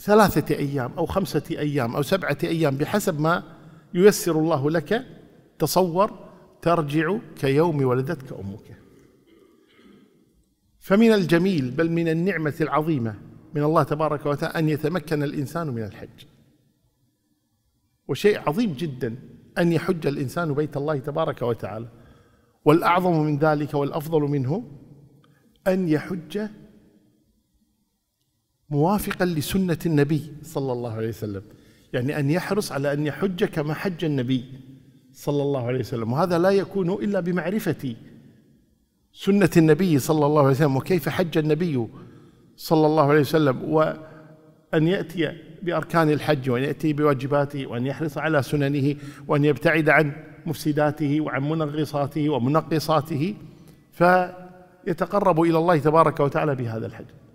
ثلاثة أيام أو خمسة أيام أو سبعة أيام بحسب ما ييسر الله لك تصور ترجع كيوم ولدتك أمك فمن الجميل بل من النعمة العظيمة من الله تبارك وتعالى أن يتمكن الإنسان من الحج وشيء عظيم جدا أن يحج الإنسان بيت الله تبارك وتعالى والأعظم من ذلك والأفضل منه أن يحج موافقا لسنة النبي صلى الله عليه وسلم يعني أن يحرص على أن يحج كما حج النبي صلى الله عليه وسلم وهذا لا يكون إلا بمعرفة سنة النبي صلى الله عليه وسلم وكيف حج النبي صلى الله عليه وسلم وأن يأتي بأركان الحج وأن يأتي بواجباته وأن يحرص على سننه وأن يبتعد عن مفسداته وعن منغصاته ومنقصاته فيتقرب إلى الله تبارك وتعالى بهذا الحج